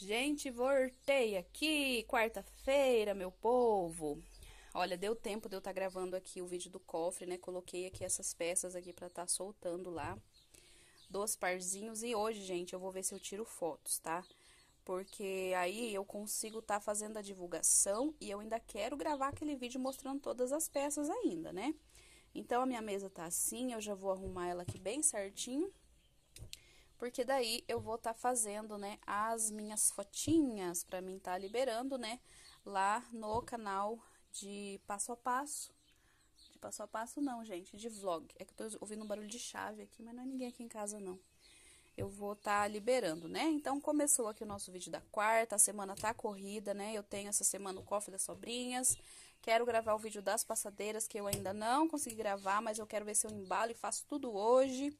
Gente, voltei aqui, quarta-feira, meu povo. Olha, deu tempo de eu estar tá gravando aqui o vídeo do cofre, né? Coloquei aqui essas peças aqui pra estar tá soltando lá. dois parzinhos. E hoje, gente, eu vou ver se eu tiro fotos, tá? Porque aí eu consigo estar tá fazendo a divulgação e eu ainda quero gravar aquele vídeo mostrando todas as peças ainda, né? Então, a minha mesa tá assim, eu já vou arrumar ela aqui bem certinho porque daí eu vou estar tá fazendo, né, as minhas fotinhas para mim estar tá liberando, né, lá no canal de passo a passo. De passo a passo não, gente, de vlog. É que eu tô ouvindo um barulho de chave aqui, mas não é ninguém aqui em casa não. Eu vou estar tá liberando, né? Então começou aqui o nosso vídeo da quarta, a semana tá corrida, né? Eu tenho essa semana o cofre das sobrinhas. Quero gravar o vídeo das passadeiras que eu ainda não consegui gravar, mas eu quero ver se eu embalo e faço tudo hoje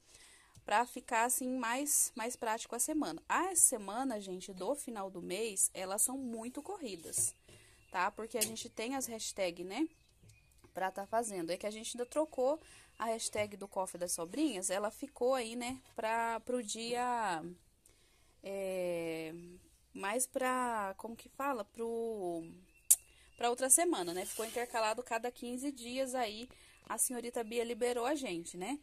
para ficar assim mais mais prático a semana. As semanas, gente, do final do mês, elas são muito corridas, tá? Porque a gente tem as hashtags, né? Pra tá fazendo. É que a gente ainda trocou a hashtag do cofre das sobrinhas, ela ficou aí, né, pra, pro dia. É, mais pra. Como que fala? Pro. Pra outra semana, né? Ficou intercalado cada 15 dias aí. A senhorita Bia liberou a gente, né?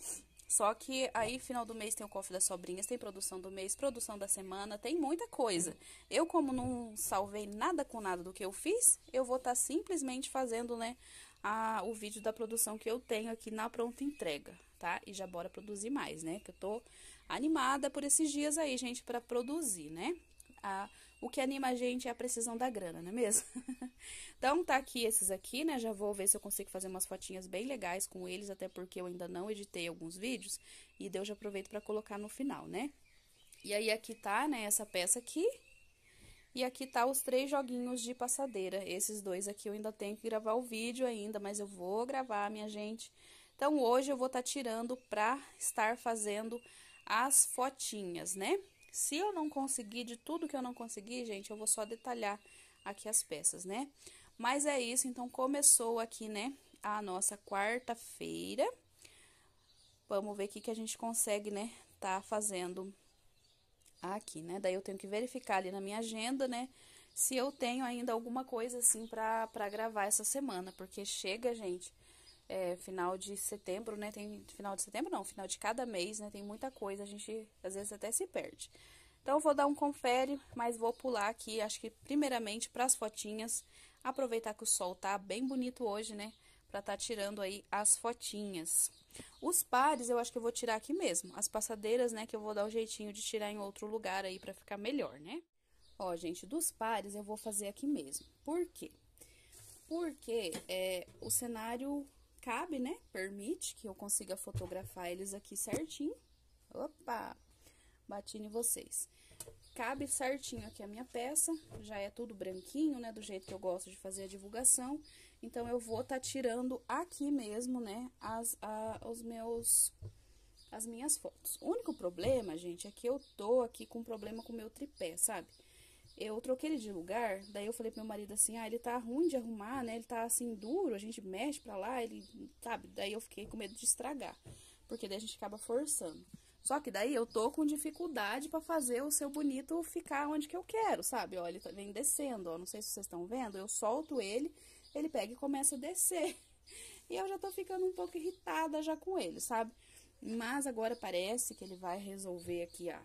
Só que aí, final do mês, tem o cofre das sobrinhas, tem produção do mês, produção da semana, tem muita coisa. Eu, como não salvei nada com nada do que eu fiz, eu vou estar tá simplesmente fazendo, né, a, o vídeo da produção que eu tenho aqui na pronta entrega, tá? E já bora produzir mais, né? Que eu tô animada por esses dias aí, gente, para produzir, né? a, o que anima a gente é a precisão da grana, não é mesmo? então tá aqui esses aqui, né? Já vou ver se eu consigo fazer umas fotinhas bem legais com eles, até porque eu ainda não editei alguns vídeos e deu já aproveito para colocar no final, né? E aí aqui tá, né, essa peça aqui. E aqui tá os três joguinhos de passadeira. Esses dois aqui eu ainda tenho que gravar o vídeo ainda, mas eu vou gravar, minha gente. Então, hoje eu vou estar tá tirando pra estar fazendo as fotinhas, né? Se eu não conseguir, de tudo que eu não consegui, gente, eu vou só detalhar aqui as peças, né? Mas é isso, então começou aqui, né, a nossa quarta-feira. Vamos ver o que, que a gente consegue, né, tá fazendo aqui, né? Daí eu tenho que verificar ali na minha agenda, né, se eu tenho ainda alguma coisa assim pra, pra gravar essa semana, porque chega, gente é, final de setembro, né? Tem final de setembro não, final de cada mês, né? Tem muita coisa, a gente às vezes até se perde. Então eu vou dar um confere, mas vou pular aqui, acho que primeiramente para as fotinhas, aproveitar que o sol tá bem bonito hoje, né? Para tá tirando aí as fotinhas. Os pares eu acho que eu vou tirar aqui mesmo, as passadeiras, né, que eu vou dar o um jeitinho de tirar em outro lugar aí para ficar melhor, né? Ó, gente, dos pares eu vou fazer aqui mesmo. Por quê? Porque é, o cenário cabe, né? Permite que eu consiga fotografar eles aqui certinho. Opa! Bati em vocês. Cabe certinho aqui a minha peça, já é tudo branquinho, né? Do jeito que eu gosto de fazer a divulgação. Então, eu vou tá tirando aqui mesmo, né? As, a, os meus as minhas fotos. O único problema, gente, é que eu tô aqui com problema com o meu tripé, sabe? eu troquei ele de lugar, daí eu falei pro meu marido assim, ah, ele tá ruim de arrumar, né? Ele tá assim duro, a gente mexe pra lá, ele, sabe? Daí eu fiquei com medo de estragar, porque daí a gente acaba forçando. Só que daí eu tô com dificuldade para fazer o seu bonito ficar onde que eu quero, sabe? Ó, ele tá, vem descendo, ó, não sei se vocês estão vendo, eu solto ele, ele pega e começa a descer. E eu já tô ficando um pouco irritada já com ele, sabe? Mas agora parece que ele vai resolver aqui ó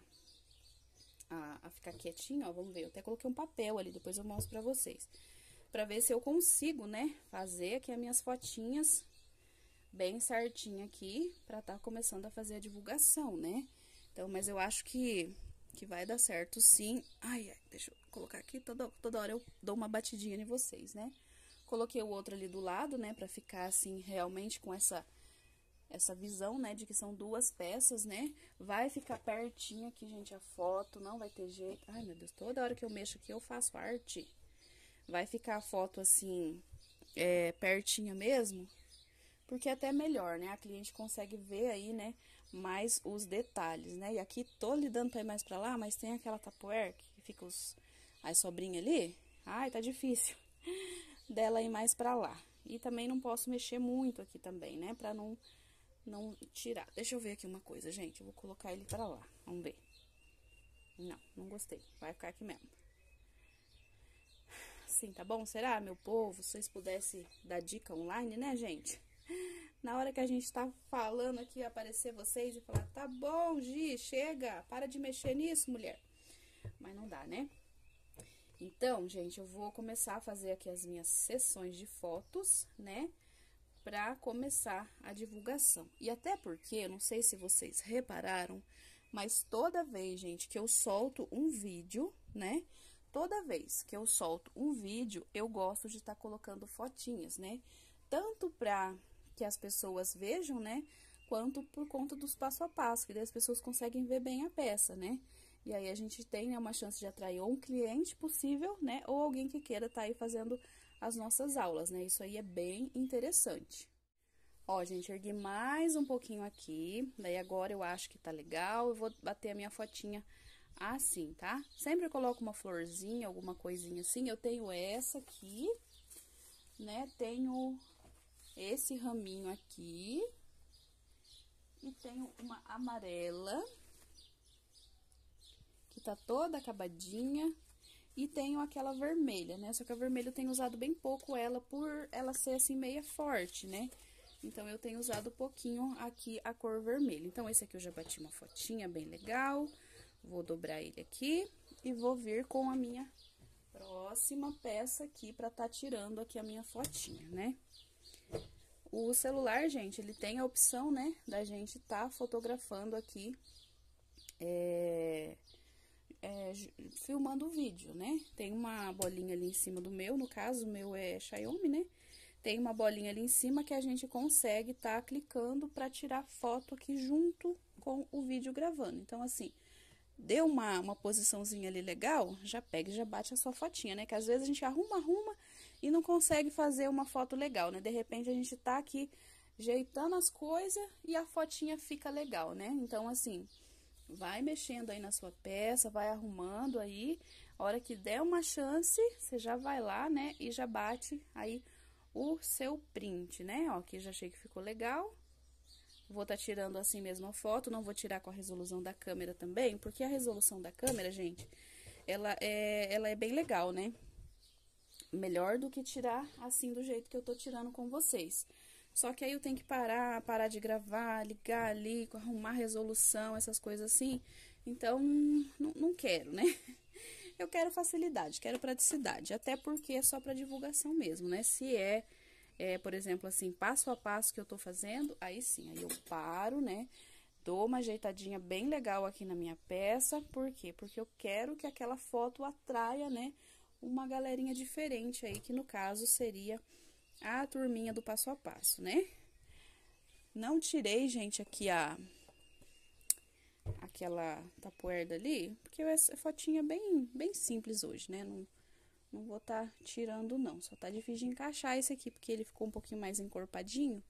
a, a ficar quietinho, ó, vamos ver. Eu até coloquei um papel ali, depois eu mostro pra vocês. Pra ver se eu consigo, né, fazer aqui as minhas fotinhas bem certinho aqui, pra tá começando a fazer a divulgação, né? Então, mas eu acho que, que vai dar certo sim. Ai, ai, deixa eu colocar aqui, toda, toda hora eu dou uma batidinha em vocês, né? Coloquei o outro ali do lado, né, pra ficar assim, realmente com essa essa visão, né, de que são duas peças, né? Vai ficar pertinho aqui, gente, a foto, não vai ter jeito. Ai, meu Deus, toda hora que eu mexo aqui eu faço arte. Vai ficar a foto assim, é, pertinha mesmo, porque é até melhor, né? A cliente consegue ver aí, né, mais os detalhes, né? E aqui tô lidando pra ir mais para lá, mas tem aquela tapoer que fica os as sobrinhas ali. Ai, tá difícil dela ir mais para lá. E também não posso mexer muito aqui também, né, para não não tirar. Deixa eu ver aqui uma coisa, gente. Eu vou colocar ele pra lá. Vamos ver. Não, não gostei. Vai ficar aqui mesmo. Assim, tá bom? Será, meu povo? Se vocês pudessem dar dica online, né, gente? Na hora que a gente tá falando aqui, aparecer vocês e falar, tá bom, Gi, chega, para de mexer nisso, mulher. Mas não dá, né? Então, gente, eu vou começar a fazer aqui as minhas sessões de fotos, né? para começar a divulgação. E até porque, não sei se vocês repararam, mas toda vez, gente, que eu solto um vídeo, né? Toda vez que eu solto um vídeo, eu gosto de estar tá colocando fotinhas, né? Tanto para que as pessoas vejam, né? Quanto por conta dos passo a passo, que daí as pessoas conseguem ver bem a peça, né? E aí a gente tem né, uma chance de atrair ou um cliente possível, né? Ou alguém que queira estar tá aí fazendo as nossas aulas, né? Isso aí é bem interessante. Ó, gente, ergui mais um pouquinho aqui, daí agora eu acho que tá legal, eu vou bater a minha fotinha assim, tá? Sempre eu coloco uma florzinha, alguma coisinha assim, eu tenho essa aqui, né? Tenho esse raminho aqui e tenho uma amarela que tá toda acabadinha, e tenho aquela vermelha, né? Só que a vermelha eu tenho usado bem pouco ela, por ela ser assim meia forte, né? Então, eu tenho usado pouquinho aqui a cor vermelha. Então, esse aqui eu já bati uma fotinha bem legal. Vou dobrar ele aqui e vou vir com a minha próxima peça aqui pra tá tirando aqui a minha fotinha, né? O celular, gente, ele tem a opção, né, da gente tá fotografando aqui é, é, filmando o vídeo, né? Tem uma bolinha ali em cima do meu, no caso, o meu é Xiaomi, né? Tem uma bolinha ali em cima que a gente consegue tá clicando para tirar foto aqui junto com o vídeo gravando. Então, assim, deu uma, uma posiçãozinha ali legal, já pega e já bate a sua fotinha, né? Que às vezes a gente arruma, arruma e não consegue fazer uma foto legal, né? De repente a gente tá aqui jeitando as coisas e a fotinha fica legal, né? Então, assim, Vai mexendo aí na sua peça, vai arrumando aí. A hora que der uma chance, você já vai lá, né? E já bate aí o seu print, né? Ó, aqui já achei que ficou legal. Vou estar tá tirando assim mesmo a foto, não vou tirar com a resolução da câmera também, porque a resolução da câmera, gente, ela é, ela é bem legal, né? Melhor do que tirar assim do jeito que eu tô tirando com vocês. Só que aí eu tenho que parar, parar de gravar, ligar ali, arrumar resolução, essas coisas assim. Então, não, quero, né? Eu quero facilidade, quero praticidade. Até porque é só para divulgação mesmo, né? Se é, é, por exemplo, assim, passo a passo que eu tô fazendo, aí sim, aí eu paro, né? Dou uma ajeitadinha bem legal aqui na minha peça. Por quê? Porque eu quero que aquela foto atraia, né? Uma galerinha diferente aí, que no caso seria a turminha do passo a passo, né? Não tirei, gente, aqui a aquela tapoerda ali, porque essa fotinha é bem, bem simples hoje, né? Não, não vou tá tirando, não. Só tá difícil de encaixar esse aqui, porque ele ficou um pouquinho mais encorpadinho.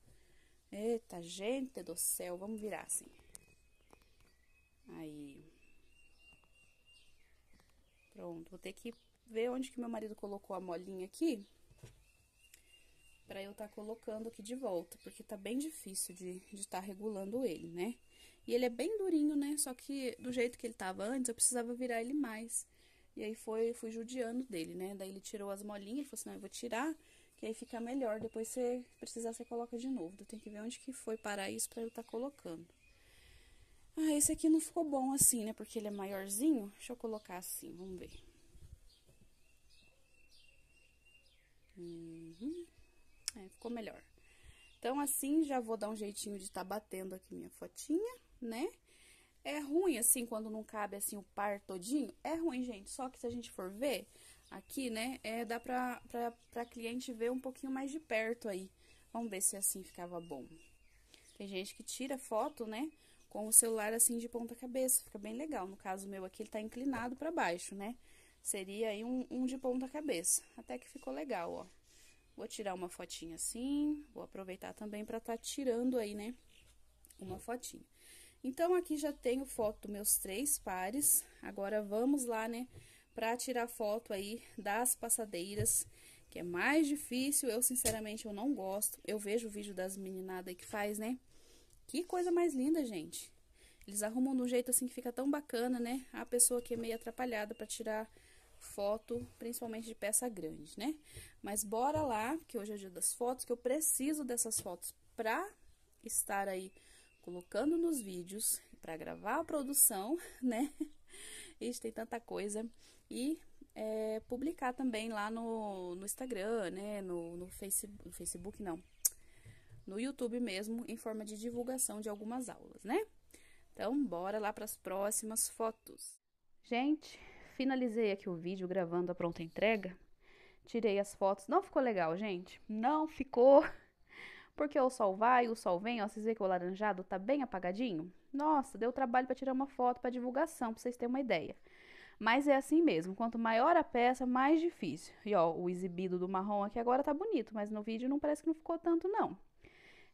Eita, gente do céu, vamos virar assim. Aí. Pronto, vou ter que ver onde que meu marido colocou a molinha aqui, para eu estar tá colocando aqui de volta, porque tá bem difícil de estar tá regulando ele, né? E ele é bem durinho, né? Só que do jeito que ele tava antes, eu precisava virar ele mais. E aí foi, fui judiando dele, né? Daí ele tirou as molinhas, ele falou assim, não, eu vou tirar, que aí fica melhor. Depois você precisar, você coloca de novo. Eu tenho que ver onde que foi parar isso para eu estar tá colocando. Ah, esse aqui não ficou bom assim, né? Porque ele é maiorzinho. Deixa eu colocar assim, vamos ver. Uhum. É, ficou melhor. Então, assim, já vou dar um jeitinho de estar tá batendo aqui minha fotinha, né? É ruim, assim, quando não cabe, assim, o par todinho? É ruim, gente, só que se a gente for ver aqui, né, é, dá pra, pra, pra cliente ver um pouquinho mais de perto aí. Vamos ver se assim ficava bom. Tem gente que tira foto, né, com o celular, assim, de ponta cabeça, fica bem legal. No caso meu aqui, ele tá inclinado pra baixo, né? Seria aí um, um de ponta cabeça. Até que ficou legal, ó. Vou tirar uma fotinha assim, vou aproveitar também para tá tirando aí, né, uma fotinha. Então, aqui já tenho foto dos meus três pares, agora vamos lá, né, para tirar foto aí das passadeiras, que é mais difícil, eu sinceramente eu não gosto, eu vejo o vídeo das meninadas que faz, né, que coisa mais linda, gente. Eles arrumam de um jeito assim que fica tão bacana, né, a pessoa que é meio atrapalhada para tirar foto, principalmente de peça grande, né? Mas bora lá, que hoje é dia das fotos, que eu preciso dessas fotos pra estar aí colocando nos vídeos, para gravar a produção, né? Isso tem tanta coisa. E é, publicar também lá no, no Instagram, né? No, no, no Facebook, não. No YouTube mesmo, em forma de divulgação de algumas aulas, né? Então, bora lá para as próximas fotos. Gente, finalizei aqui o vídeo gravando a pronta entrega. Tirei as fotos. Não ficou legal, gente? Não ficou. Porque o sol vai, o sol vem, ó, vocês veem que o laranjado tá bem apagadinho? Nossa, deu trabalho para tirar uma foto para divulgação, para vocês terem uma ideia. Mas é assim mesmo, quanto maior a peça, mais difícil. E ó, o exibido do marrom aqui agora tá bonito, mas no vídeo não parece que não ficou tanto não.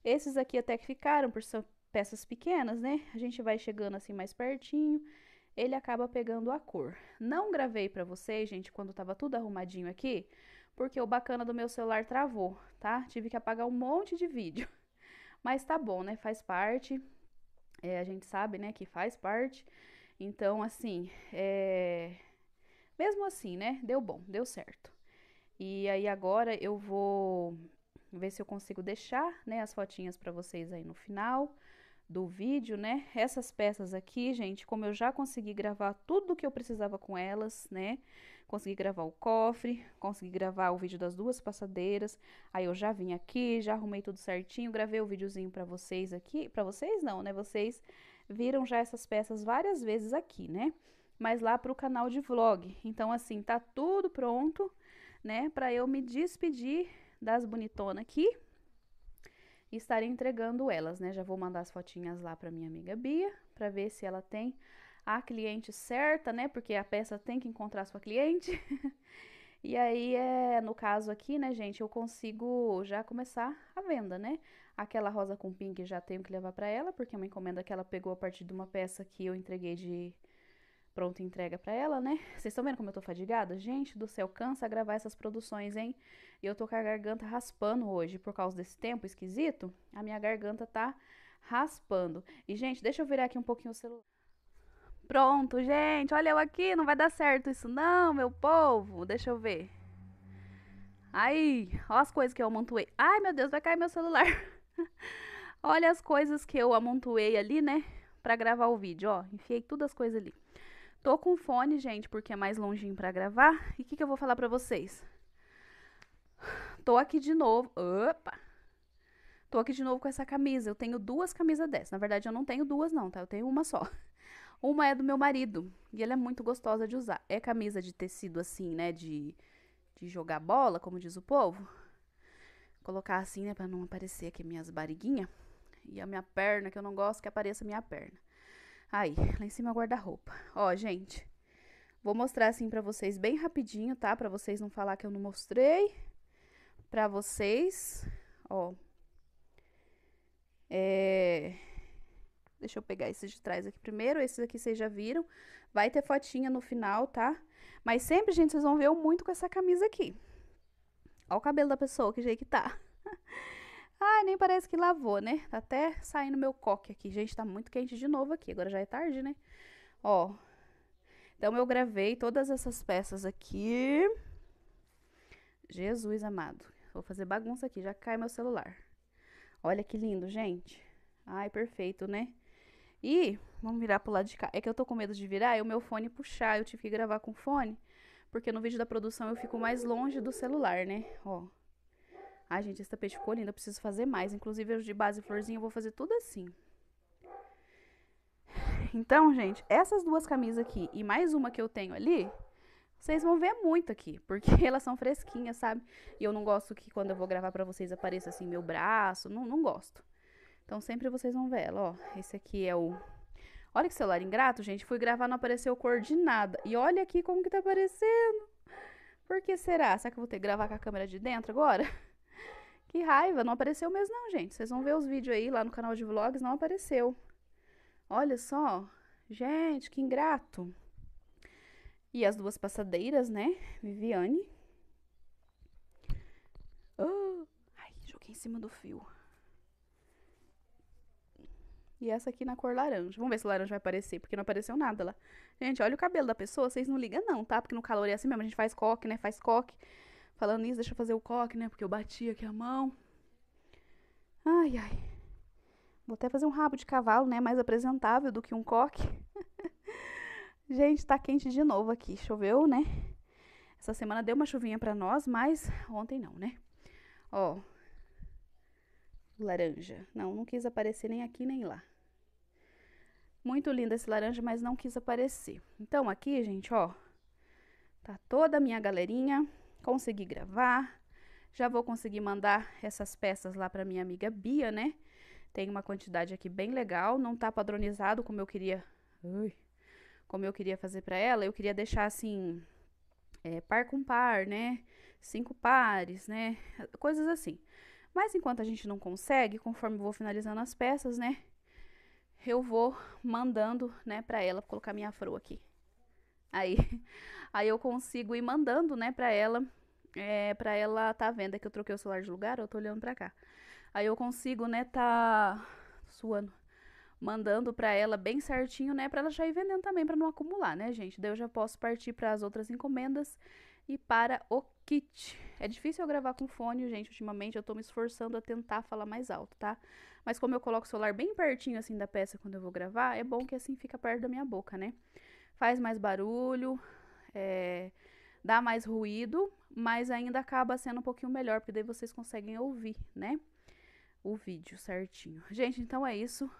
Esses aqui até que ficaram, por ser peças pequenas, né? A gente vai chegando assim mais pertinho, ele acaba pegando a cor. Não gravei para vocês, gente, quando tava tudo arrumadinho aqui, porque o bacana do meu celular travou, tá? Tive que apagar um monte de vídeo. Mas tá bom, né? Faz parte. É, a gente sabe, né, que faz parte. Então, assim, é... mesmo assim, né? Deu bom, deu certo. E aí agora eu vou ver se eu consigo deixar, né, as fotinhas para vocês aí no final do vídeo, né? Essas peças aqui, gente, como eu já consegui gravar tudo que eu precisava com elas, né? Consegui gravar o cofre, consegui gravar o vídeo das duas passadeiras. Aí eu já vim aqui, já arrumei tudo certinho, gravei o videozinho para vocês aqui, para vocês não, né? Vocês viram já essas peças várias vezes aqui, né? Mas lá para o canal de vlog. Então assim, tá tudo pronto, né, para eu me despedir das bonitonas aqui e estarei entregando elas, né? Já vou mandar as fotinhas lá para minha amiga Bia, para ver se ela tem a cliente certa, né? Porque a peça tem que encontrar sua cliente. e aí é, no caso aqui, né, gente, eu consigo já começar a venda, né? Aquela rosa com pink já tenho que levar para ela, porque é uma encomenda que ela pegou a partir de uma peça que eu entreguei de Pronto, entrega para ela, né? Vocês estão vendo como eu tô fadigada? Gente do céu, cansa gravar essas produções, hein? E eu tô com a garganta raspando hoje, por causa desse tempo esquisito, a minha garganta tá raspando. E, gente, deixa eu virar aqui um pouquinho o celular. Pronto, gente, olha eu aqui, não vai dar certo isso não, meu povo. Deixa eu ver. Aí, ó as coisas que eu amontoei. Ai, meu Deus, vai cair meu celular. olha as coisas que eu amontoei ali, né? Pra gravar o vídeo, ó. Enfiei todas as coisas ali. Tô com fone, gente, porque é mais longinho para gravar. E o que, que eu vou falar para vocês? Tô aqui de novo. Opa! Tô aqui de novo com essa camisa. Eu tenho duas camisas dessa. Na verdade, eu não tenho duas, não, tá? Eu tenho uma só. Uma é do meu marido. E ela é muito gostosa de usar. É camisa de tecido assim, né? De, de jogar bola, como diz o povo. Colocar assim, né? Pra não aparecer aqui minhas bariguinhas. E a minha perna, que eu não gosto que apareça a minha perna. Aí, lá em cima é guarda-roupa. Ó, gente, vou mostrar assim pra vocês bem rapidinho, tá? Pra vocês não falar que eu não mostrei. Pra vocês, ó. É... Deixa eu pegar esse de trás aqui primeiro. Esses aqui vocês já viram. Vai ter fotinha no final, tá? Mas sempre, gente, vocês vão ver eu muito com essa camisa aqui. Ó o cabelo da pessoa, que jeito que tá. Ah, nem parece que lavou, né? Tá até saindo meu coque aqui. Gente, tá muito quente de novo aqui. Agora já é tarde, né? Ó. Então eu gravei todas essas peças aqui. Jesus amado. Vou fazer bagunça aqui, já cai meu celular. Olha que lindo, gente. Ai, perfeito, né? E vamos virar pro lado de cá. É que eu tô com medo de virar e o meu fone puxar. Eu tive que gravar com fone, porque no vídeo da produção eu fico mais longe do celular, né? Ó. Ai, gente, esse tapete ficou lindo, eu preciso fazer mais. Inclusive, os de base e florzinha eu vou fazer tudo assim. Então, gente, essas duas camisas aqui e mais uma que eu tenho ali, vocês vão ver muito aqui, porque elas são fresquinhas, sabe? E eu não gosto que quando eu vou gravar para vocês apareça assim meu braço, não, não gosto. Então, sempre vocês vão ver ela, ó. Esse aqui é o... Olha que celular ingrato, gente. Fui gravar, não apareceu cor de nada. E olha aqui como que tá aparecendo. Por que será? Será que eu vou ter que gravar com a câmera de dentro agora? Que raiva, não apareceu mesmo não, gente. Vocês vão ver os vídeos aí lá no canal de vlogs, não apareceu. Olha só. Gente, que ingrato. E as duas passadeiras, né? Viviane. Oh, ai, joguei em cima do fio. E essa aqui na cor laranja. Vamos ver se o laranja vai aparecer, porque não apareceu nada lá. Gente, olha o cabelo da pessoa, vocês não ligam não, tá? Porque no calor é assim mesmo, a gente faz coque, né? Faz coque. Falando nisso, deixa eu fazer o coque, né? Porque eu bati aqui a mão. Ai, ai. Vou até fazer um rabo de cavalo, né? Mais apresentável do que um coque. Gente, tá quente de novo aqui. Choveu, né? Essa semana deu uma chuvinha pra nós, mas ontem não, né? Ó. Laranja. Não, não quis aparecer nem aqui nem lá. Muito lindo esse laranja, mas não quis aparecer. Então, aqui, gente, ó. Tá toda a minha galerinha consegui gravar, já vou conseguir mandar essas peças lá para minha amiga Bia, né? Tem uma quantidade aqui bem legal, não tá padronizado como eu queria, Ui. como eu queria fazer para ela. Eu queria deixar assim, é, par com par, né? Cinco pares, né? Coisas assim. Mas enquanto a gente não consegue, conforme vou finalizando as peças, né? Eu vou mandando, né, para ela, colocar minha fro aqui. Aí, aí eu consigo ir mandando, né, pra ela. É, pra ela tá vendo. É que eu troquei o celular de lugar, eu tô olhando pra cá. Aí eu consigo, né, tá suando. Mandando pra ela bem certinho, né, pra ela já ir vendendo também, pra não acumular, né, gente. Daí eu já posso partir para as outras encomendas e para o kit. É difícil eu gravar com fone, gente, ultimamente eu tô me esforçando a tentar falar mais alto, tá? Mas como eu coloco o celular bem pertinho, assim, da peça quando eu vou gravar, é bom que assim fica perto da minha boca, né? faz mais barulho, é, dá mais ruído, mas ainda acaba sendo um pouquinho melhor, porque daí vocês conseguem ouvir, né? O vídeo certinho. Gente, então é isso.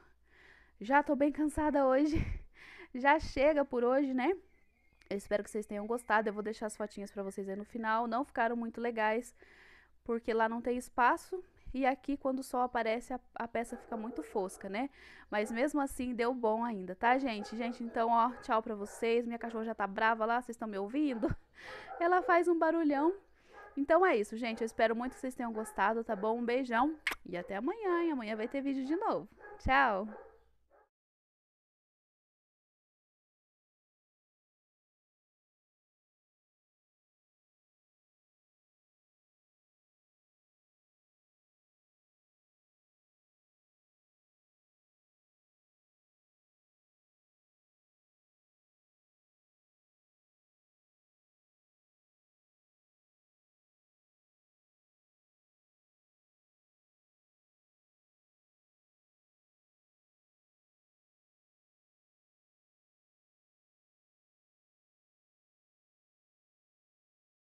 Já tô bem cansada hoje. Já chega por hoje, né? Eu espero que vocês tenham gostado. Eu vou deixar as fotinhas para vocês aí no final. Não ficaram muito legais, porque lá não tem espaço, e aqui, quando o sol aparece, a, a peça fica muito fosca, né? Mas mesmo assim, deu bom ainda, tá, gente? Gente, então, ó, tchau pra vocês. Minha cachorra já tá brava lá, vocês estão me ouvindo? Ela faz um barulhão. Então é isso, gente. Eu espero muito que vocês tenham gostado, tá bom? Um beijão e até amanhã. E amanhã vai ter vídeo de novo. Tchau!